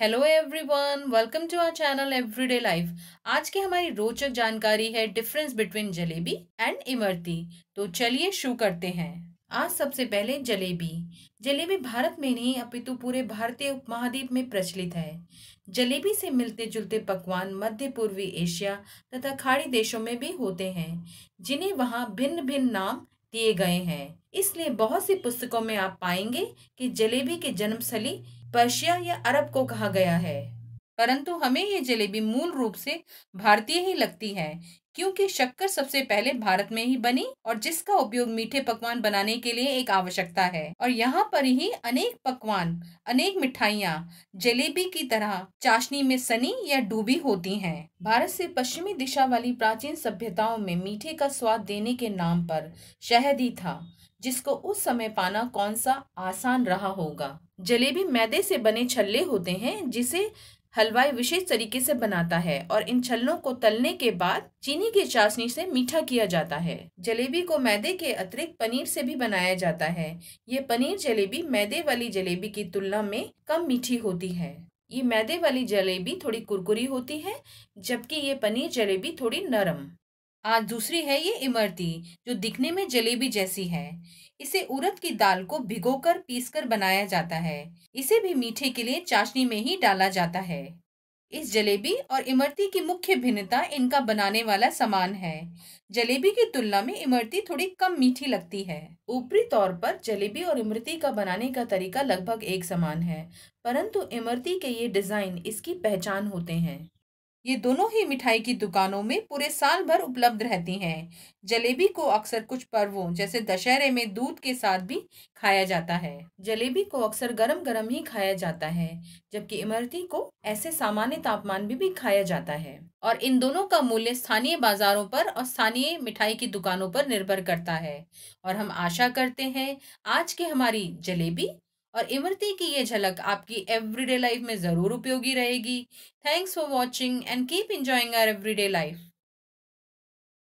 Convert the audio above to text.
Hello everyone welcome to our channel everyday life आज की हमारी रोचक जानकारी है difference between jalebi and imarti तो चलिए शुरू करते हैं आज सबसे पहले जलेबी जलेबी भारत में नहीं अपितु पूरे भारतीय उपमहाद्वीप में प्रचलित है जलेबी से मिलते जुलते पकवान मध्य पूर्वी एशिया तथा खाड़ी देशों में भी होते हैं जिन्हें वहाँ भिन्न भिन्न नाम दिए गए हैं इसलिए बहुत सी पुस्तकों में आप पाएंगे कि जलेबी की जन्मस्थली पर्शिया या अरब को कहा गया है परंतु हमें ये जलेबी मूल रूप से भारतीय ही लगती है क्योंकि शक्कर सबसे पहले भारत में ही बनी और जिसका उपयोग मीठे पकवान बनाने के लिए एक आवश्यकता है और यहाँ पर ही अनेक पकवान अनेक मिठाइया जलेबी की तरह चाशनी में सनी या डूबी होती हैं। भारत से पश्चिमी दिशा वाली प्राचीन सभ्यताओं में मीठे का स्वाद देने के नाम पर शहद ही था जिसको उस समय पाना कौन सा आसान रहा होगा जलेबी मैदे से बने छल्ले होते हैं जिसे हलवाई विशेष तरीके से बनाता है और इन छलनों को तलने के बाद चीनी की चाशनी से मीठा किया जाता है जलेबी को मैदे के अतिरिक्त पनीर से भी बनाया जाता है ये पनीर जलेबी मैदे वाली जलेबी की तुलना में कम मीठी होती है ये मैदे वाली जलेबी थोड़ी कुरकुरी होती है जबकि ये पनीर जलेबी थोड़ी नरम आज दूसरी है ये इमरती जो दिखने में जलेबी जैसी है इसे उड़द की दाल को भिगोकर पीसकर बनाया जाता है इसे भी मीठे के लिए चाशनी में ही डाला जाता है इस जलेबी और इमरती की मुख्य भिन्नता इनका बनाने वाला सामान है जलेबी की तुलना में इमरती थोड़ी कम मीठी लगती है ऊपरी तौर पर जलेबी और इमरती का बनाने का तरीका लगभग एक समान है परंतु इमरती के ये डिज़ाइन इसकी पहचान होते हैं ये दोनों ही मिठाई की दुकानों में पूरे साल भर उपलब्ध रहती हैं जलेबी को अक्सर कुछ पर्वों जैसे दशहरे में दूध के साथ भी खाया जाता है जलेबी को अक्सर गरम गरम ही खाया जाता है जबकि इमरती को ऐसे सामान्य तापमान में भी, भी खाया जाता है और इन दोनों का मूल्य स्थानीय बाजारों पर और स्थानीय मिठाई की दुकानों पर निर्भर करता है और हम आशा करते हैं आज की हमारी जलेबी और इमरती की ये झलक आपकी एवरीडे लाइफ में ज़रूर उपयोगी रहेगी thanks for watching and keep enjoying our everyday life